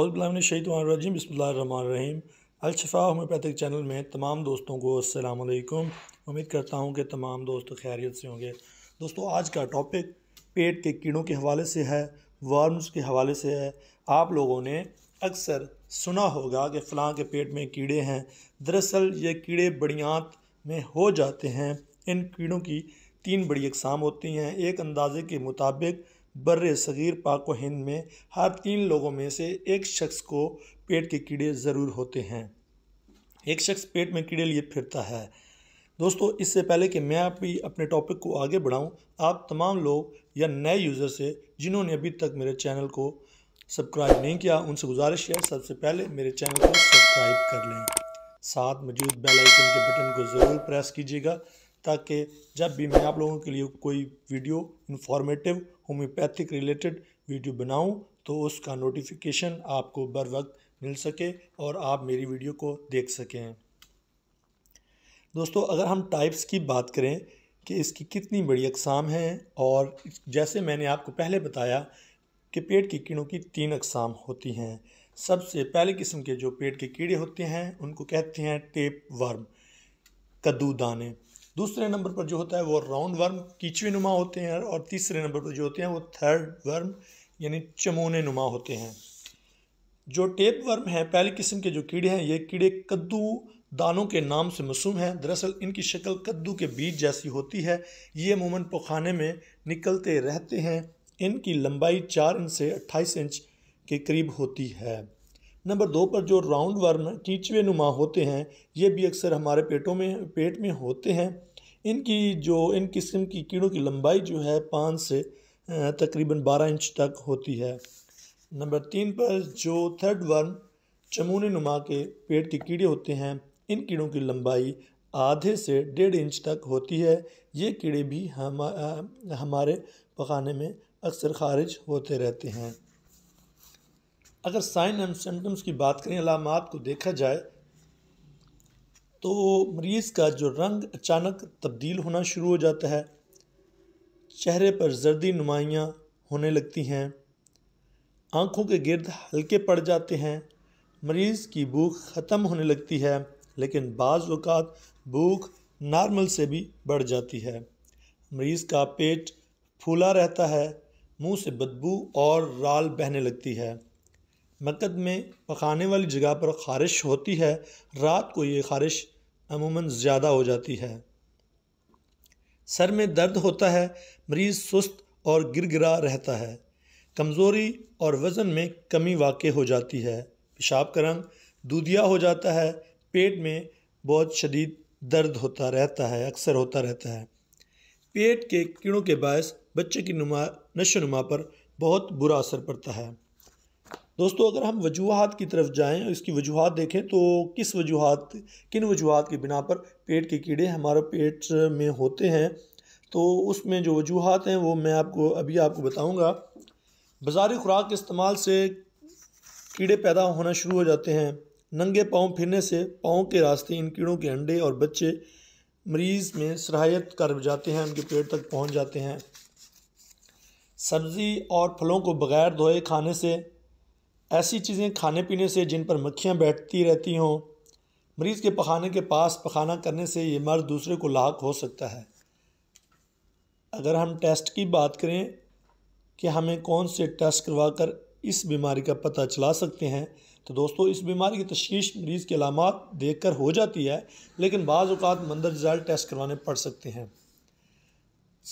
अवज़बिल्लाशतवानरजीम बसमीम अलशफ़ा homeopathic channel में तमाम दोस्तों को असलकुम उम्मीद करता हूँ कि तमाम दोस्त खैरियत से होंगे दोस्तों आज का टॉपिक पेट के कीड़ों के हवाले से है वार्म्स के हवाले से है आप लोगों ने अक्सर सुना होगा कि फ़लाँ के पेट में कीड़े हैं दरअसल ये कीड़े बड़ियात में हो जाते हैं इन कीड़ों की तीन बड़ी अकसाम होती हैं एक अंदाजे के मुताबिक बर सग़ीर पाक व हिंद में हर तीन लोगों में से एक शख्स को पेट के कीड़े ज़रूर होते हैं एक शख्स पेट में कीड़े लिए फिरता है दोस्तों इससे पहले कि मैं अभी भी अपने टॉपिक को आगे बढ़ाऊं, आप तमाम लोग या नए यूज़र से जिन्होंने अभी तक मेरे चैनल को सब्सक्राइब नहीं किया उनसे गुजारिश है सबसे पहले मेरे चैनल को सब्सक्राइब कर लें साथ मौजूद बेल आइकन के बटन को ज़रूर प्रेस कीजिएगा ताकि जब भी मैं आप लोगों के लिए कोई video informative homeopathic related video बनाऊं तो उसका नोटिफिकेशन आपको बर वक्त मिल सके और आप मेरी वीडियो को देख सकें दोस्तों अगर हम टाइप्स की बात करें कि इसकी कितनी बड़ी अकसाम हैं और जैसे मैंने आपको पहले बताया कि पेट के कीड़ों की तीन अकसाम होती हैं सबसे पहले किस्म के जो पेट के कीड़े होते हैं उनको कहते हैं टेप वर्म कद्दू दाने दूसरे नंबर पर जो होता है वो राउंड वर्म कीचवे नुमा होते हैं और तीसरे नंबर पर जो होते हैं वो थर्ड वर्म यानी चमोने नुमा होते हैं जो टेप वर्म है पहली किस्म के जो कीड़े हैं ये कीड़े कद्दू दानों के नाम से मसूम हैं दरअसल इनकी शक्ल कद्दू के बीज जैसी होती है ये अमूमन पखाने में निकलते रहते हैं इनकी लंबाई चार इंच से अट्ठाईस इंच के करीब होती है नंबर दो पर जो राउंड वर्म कीचवे नुमा होते हैं ये भी अक्सर हमारे पेटों में पेट में होते हैं इनकी जो इन किस्म की कीड़ों की लंबाई जो है पाँच से तकरीबन बारह इंच तक होती है नंबर तीन पर जो थर्ड वर्म चमूने नुमा के पेट के कीड़े होते हैं इन कीड़ों की लंबाई आधे से डेढ़ इंच तक होती है ये कीड़े भी हम हमारे पखाने में अक्सर खारिज होते रहते हैं अगर साइन एंड सिम्टम्स की बात करें अलामत को देखा जाए तो मरीज़ का जो रंग अचानक तब्दील होना शुरू हो जाता है चेहरे पर जर्दी नुमाइयाँ होने लगती हैं आँखों के गिरद हल्के पड़ जाते हैं मरीज़ की भूख ख़त्म होने लगती है लेकिन बाज़ अवत भूख नॉर्मल से भी बढ़ जाती है मरीज़ का पेट फूला रहता है मुंह से बदबू और राल बहने लगती है मकद में पकाने वाली जगह पर ख़ारिश होती है रात को ये ख़ारिश अमूमन ज़्यादा हो जाती है सर में दर्द होता है मरीज़ सुस्त और गिरगिरा रहता है कमज़ोरी और वज़न में कमी वाक़ हो जाती है पेशाब का रंग दूधिया हो जाता है पेट में बहुत शदीद दर्द होता रहता है अक्सर होता रहता है पेट के कीड़ों के बायस बच्चे की नुमा नशोनुमा पर बहुत बुरा असर पड़ता है दोस्तों अगर हम वजूहत की तरफ जाएं और इसकी वजूहत देखें तो किस वजूहत किन वजूहत के बिना पर पेट के कीड़े हमारे पेट में होते हैं तो उसमें जो वजूहत हैं वो मैं आपको अभी आपको बताऊंगा बाजारी खुराक के इस्तेमाल से कीड़े पैदा होना शुरू हो जाते हैं नंगे पाँव फिरने से पाँव के रास्ते इन कीड़ों के अंडे और बच्चे मरीज़ में सराहियत कर जाते हैं उनके पेट तक पहुँच जाते हैं सब्ज़ी और फलों को बगैर धोए खाने से ऐसी चीज़ें खाने पीने से जिन पर मक्खियाँ बैठती रहती हों मरीज़ के पखाने के पास पखाना करने से ये मर्द दूसरे को लाक हो सकता है अगर हम टेस्ट की बात करें कि हमें कौन से टेस्ट करवा कर इस बीमारी का पता चला सकते हैं तो दोस्तों इस बीमारी की तशीश मरीज़ के अलामत देख कर हो जाती है लेकिन बाज़ात जाल टेस्ट करवाने पड़ सकते हैं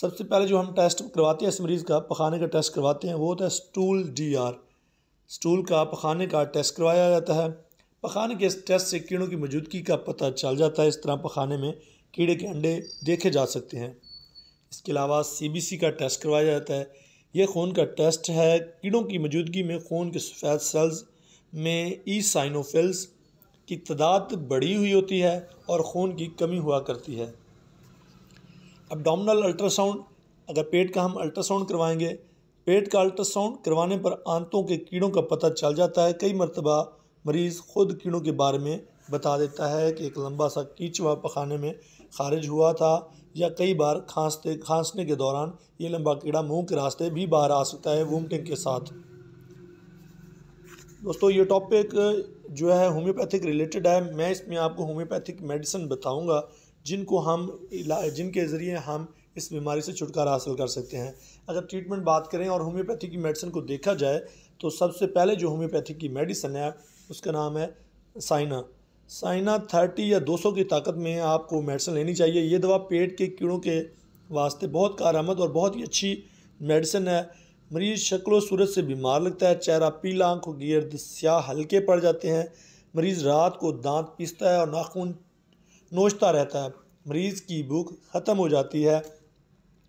सबसे पहले जो हम टेस्ट करवाते हैं इस मरीज़ का पखाने का टेस्ट करवाते हैं वो होता है स्टूल डी आर स्टूल का पखाने का टेस्ट करवाया जाता है पखाने के इस टेस्ट से कीड़ों की मौजूदगी का पता चल जाता है इस तरह पखाने में कीड़े के अंडे देखे जा सकते हैं इसके अलावा सीबीसी का टेस्ट करवाया जाता है यह खून का टेस्ट है कीड़ों की मौजूदगी में खून के सफ़ेद सेल्स में ई e साइनोफिल्स की तादाद बढ़ी हुई होती है और खून की कमी हुआ करती है अब डोमिनल अल्ट्रासाउंड अगर पेट का हम अल्ट्रासाउंड करवाएंगे पेट का अल्ट्रासाउंड करवाने पर आंतों के कीड़ों का पता चल जाता है कई मरतबा मरीज़ ख़ुद कीड़ों के बारे में बता देता है कि एक लंबा सा कीचवा पखाने में खारिज हुआ था या कई बार खांसते खांसने के दौरान ये लंबा कीड़ा मुंह के रास्ते भी बाहर आ सकता है वोमटिंग के साथ दोस्तों ये टॉपिक जो है होम्योपैथिक रिलेटेड है मैं इसमें आपको होम्योपैथिक मेडिसिन बताऊंगा जिनको हम जिनके ज़रिए हम इस बीमारी से छुटकारा हासिल कर सकते हैं अगर ट्रीटमेंट बात करें और होम्योपैथी की मेडिसिन को देखा जाए तो सबसे पहले जो होम्योपैथी की मेडिसिन है उसका नाम है साइना साइना थर्टी या दो सौ की ताकत में आपको मेडिसिन लेनी चाहिए ये दवा पेट के कीड़ों के वास्ते बहुत कारआमद और बहुत ही अच्छी मेडिसिन है मरीज शक्लो सूरत से बीमार लगता है चेहरा पीला आंखों गर्द स्याह हल्के पड़ जाते हैं मरीज़ रात को दांत पीसता है और नाखून नोचता रहता है मरीज़ की भूख ख़त्म हो जाती है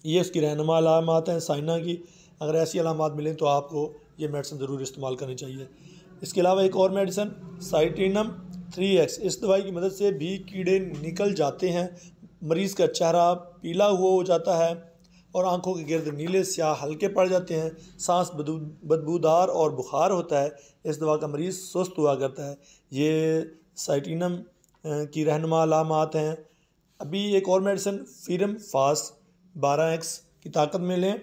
ये इसकी रहनमा अलामत हैं साइना की अगर ऐसी अलामत मिलें तो आपको ये मेडिसिन ज़रूर इस्तेमाल करनी चाहिए इसके अलावा एक और मेडिसन साइटिनम थ्री एक्स इस दवाई की मदद से भी कीड़े निकल जाते हैं मरीज़ का चेहरा पीला हुआ हो जाता है और आंखों के गिरद नीले स्याह हल्के पड़ जाते हैं सांस बदबूदार और बुखार होता है इस दवा का मरीज़ सुस्त हुआ करता है ये साइटिनम की रहनमा अलामत हैं अभी एक और मेडिसन फिरम फास्ट बारह एक्स की ताकत में लें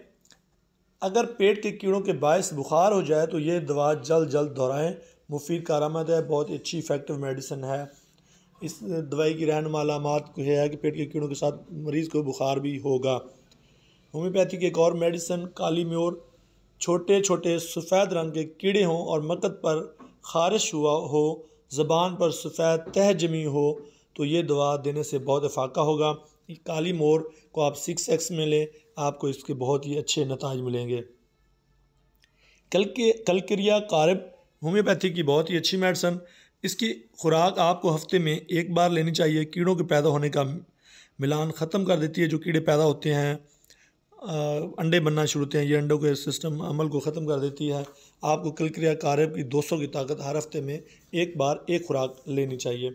अगर पेट के कीड़ों के बायस बुखार हो जाए तो ये दवा जल्द जल्द दोहराएँ मुफीद कारामद है बहुत अच्छी इफेक्टिव मेडिसिन है इस दवाई की रहन अलामत यह है कि पेट के कीड़ों के साथ मरीज़ को बुखार भी होगा होम्योपैथी की एक और मेडिसिन काली म्योर छोटे छोटे सफ़ेद रंग के कीड़े हों और मकद पर खारिश हुआ हो ज़बान पर सफ़ेद तह जमी हो तो ये दवा देने से बहुत इफाका होगा काली मोर को आप सिक्स एक्स में लें आपको इसके बहुत ही अच्छे नतज मिलेंगे कल के कलक्रिया कारब होम्योपैथी की बहुत ही अच्छी मेडिसन इसकी खुराक आपको हफ्ते में एक बार लेनी चाहिए कीड़ों के पैदा होने का मिलान ख़त्म कर देती है जो कीड़े पैदा होते हैं अंडे बनना शुरू होते हैं ये अंडों के सिस्टम अमल को ख़त्म कर देती है आपको कलक्रिया कारब की 200 की ताकत हर हफ्ते में एक बार एक खुराक लेनी चाहिए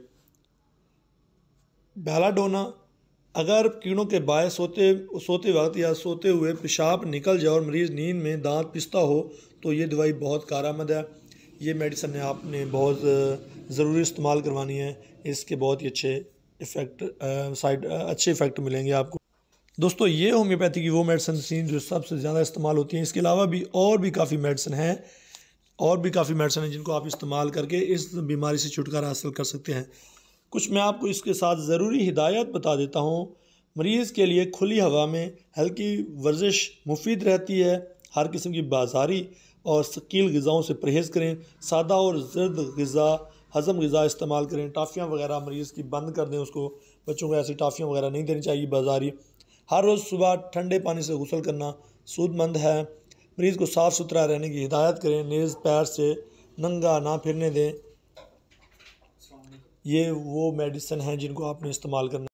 बेलाडोना अगर कीड़ों के बाय सोते सोते वक्त या सोते हुए पेशाब निकल जाए और मरीज़ नींद में दांत पिसता हो तो ये दवाई बहुत कारामद है ये मेडिसन आपने बहुत ज़रूरी इस्तेमाल करवानी है इसके बहुत ही अच्छे इफ़ेक्ट साइड अच्छे इफ़ेक्ट मिलेंगे आपको दोस्तों ये होम्योपैथी की वो मेडिसन सीन जो सबसे ज़्यादा इस्तेमाल होती हैं इसके अलावा भी और भी काफ़ी मेडिसन हैं और भी काफ़ी मेडिसन हैं जिनको आप इस्तेमाल करके इस बीमारी से छुटकारा हासिल कर सकते हैं कुछ मैं आपको इसके साथ ज़रूरी हिदायत बता देता हूँ मरीज़ के लिए खुली हवा में हल्की वर्जिश मुफीद रहती है हर किस्म की बाजारी और शकील गज़ाओं से परहेज़ करें सादा और जर्द गज़ा हज़म गज़ा इस्तेमाल करें टाफ़ियाँ वगैरह मरीज़ की बंद कर दें उसको बच्चों को ऐसी टाफ़ियाँ वगैरह नहीं देनी चाहिए बाजारी हर रोज़ सुबह ठंडे पानी से गसल करना सूदमंद है मरीज़ को साफ़ सुथरा रहने की हिदायत करें नेज़ पैर से नंगा ना फिरने दें ये वो मेडिसन हैं जिनको आपने इस्तेमाल करना